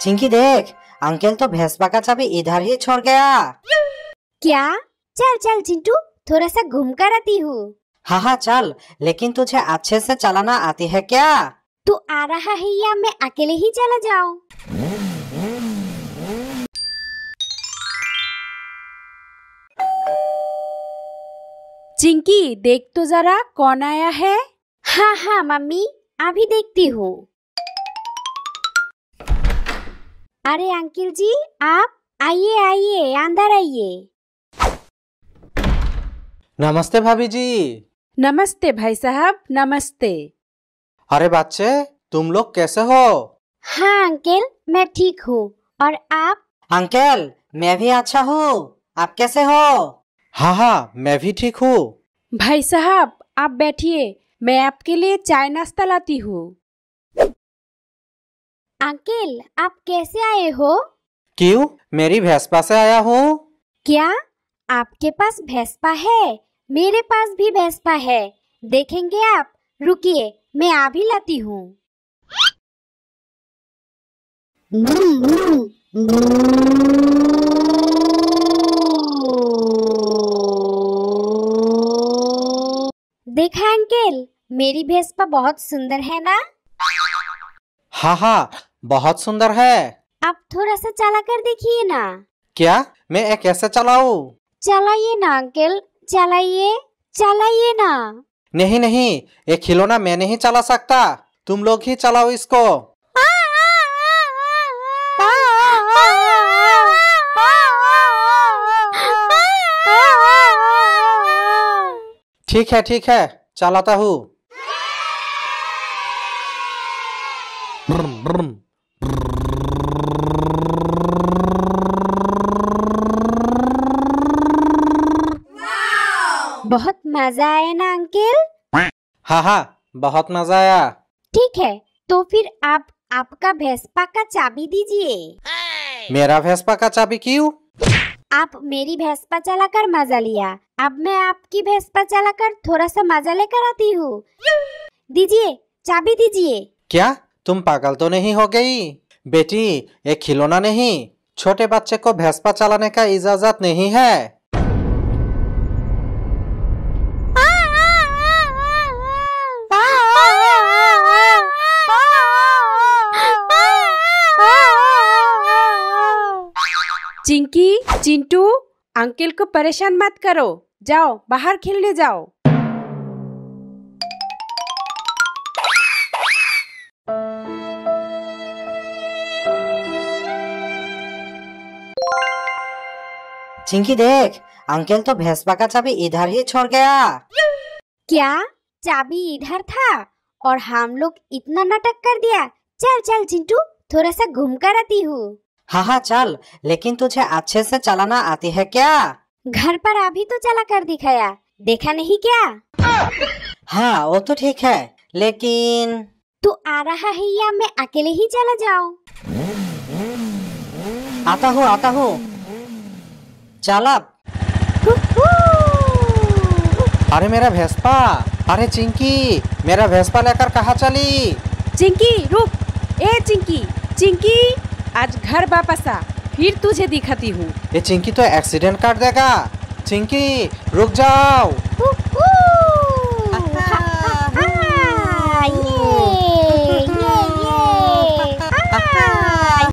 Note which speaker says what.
Speaker 1: चिंकी देख अंकल तो भैंस का चाबी इधर ही छोड़
Speaker 2: गया क्या चल चल चिंटू थोड़ा सा घूम कर आती हूँ
Speaker 1: हाँ हाँ चल लेकिन तुझे अच्छे से चलाना आती है क्या
Speaker 2: तू आ रहा है या मैं
Speaker 3: अकेले ही चला जाऊँ चिंकी देख तो जरा कौन आया है हाँ हाँ मम्मी अभी देखती हूँ अरे अंकिल जी आप आइए आइए अंदर आइए
Speaker 4: नमस्ते भाभी जी
Speaker 3: नमस्ते भाई साहब नमस्ते
Speaker 4: अरे बच्चे तुम लोग कैसे हो
Speaker 3: हाँ अंकल मैं ठीक हूँ और आप अंकल मैं भी
Speaker 4: अच्छा हूँ आप कैसे हो हाँ हाँ मैं भी ठीक हूँ
Speaker 3: भाई साहब आप बैठिए मैं आपके लिए चाय नाश्ता लाती हूँ अंकिल आप कैसे आए हो
Speaker 4: क्यों मेरी भैंसपा से आया
Speaker 2: हूँ क्या आपके पास भैंसपा है मेरे पास भी भैंसपा है देखेंगे आप रुकिए मैं आ भी लाती हूँ देखा अंकिल मेरी भैंसपा बहुत सुंदर है ना
Speaker 4: हाँ हाँ बहुत सुंदर है
Speaker 2: आप थोड़ा सा चला कर देखिए ना
Speaker 4: क्या मैं एक कैसे चलाऊ
Speaker 2: चलाइए ना अंकल चलाइए चलाइए ना
Speaker 4: नहीं नहीं ये खिलौना मैं नहीं चला सकता तुम लोग ही चलाओ इसको ठीक है ठीक है चलाता हूँ
Speaker 2: बहुत मजा आया ना अंकिल
Speaker 4: हाँ हाँ बहुत मजा आया
Speaker 2: ठीक है तो फिर आप आपका भैंसपा का चाबी दीजिए
Speaker 4: मेरा भैंसपा का चाबी क्यों
Speaker 2: आप मेरी भैंसपा चलाकर मजा लिया अब मैं आपकी भैंसपा चलाकर थोड़ा सा मजा लेकर आती हूँ दीजिए चाबी दीजिए
Speaker 4: क्या तुम पागल तो नहीं हो गई बेटी ये खिलौना नहीं छोटे बच्चे को भैंसपा चलाने का इजाजत नहीं है
Speaker 3: चिंकी चिंटू अंकिल को परेशान मत करो जाओ बाहर खेलने जाओ
Speaker 1: चिंकी देख अंकल तो भैंसपा का चाबी इधर ही छोड़ गया
Speaker 2: क्या चाबी इधर था और हम लोग इतना नाटक कर दिया चल चल चिंटू थोड़ा सा घूम कर आती हूँ
Speaker 1: हाँ हाँ चल लेकिन तुझे अच्छे से चलाना आती है क्या
Speaker 2: घर पर अभी तो चला कर दिखाया देखा नहीं क्या
Speaker 1: हाँ वो तो ठीक है लेकिन
Speaker 2: तू आ रहा है या मैं अकेले ही चला जाऊँ
Speaker 4: आता हूँ आता हूँ चालक अरे मेरा भैंसपा अरे चिंकी मेरा भैंसपा लेकर कहा चली चिंकी रुक
Speaker 3: ए चिंकी चिंकी आज घर वापस आ फिर तुझे दिखाती हूँ
Speaker 4: ये चिंकी तो एक्सीडेंट कर देगा चिंकी रुक जाओ